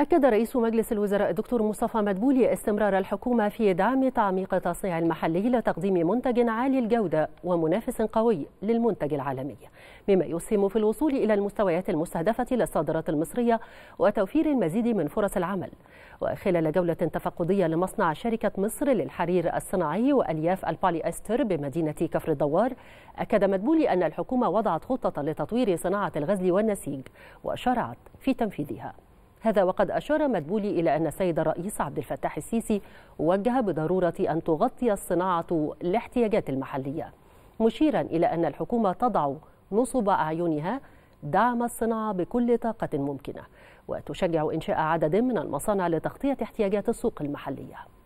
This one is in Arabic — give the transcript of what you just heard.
أكد رئيس مجلس الوزراء الدكتور مصطفى مدبولي استمرار الحكومة في دعم تعميق التصنيع المحلي لتقديم منتج عالي الجودة ومنافس قوي للمنتج العالمي مما يسهم في الوصول إلى المستويات المستهدفة للصادرات المصرية وتوفير المزيد من فرص العمل وخلال جولة تفقدية لمصنع شركة مصر للحرير الصناعي وألياف البالي أستر بمدينة كفر الدوار أكد مدبولي أن الحكومة وضعت خطة لتطوير صناعة الغزل والنسيج وشرعت في تنفيذها هذا وقد أشار مدبولي إلى أن السيد الرئيس عبد الفتاح السيسي وجه بضرورة أن تغطي الصناعة الاحتياجات المحلية مشيرا إلى أن الحكومة تضع نصب أعينها دعم الصناعة بكل طاقة ممكنة وتشجع إنشاء عدد من المصانع لتغطية احتياجات السوق المحلية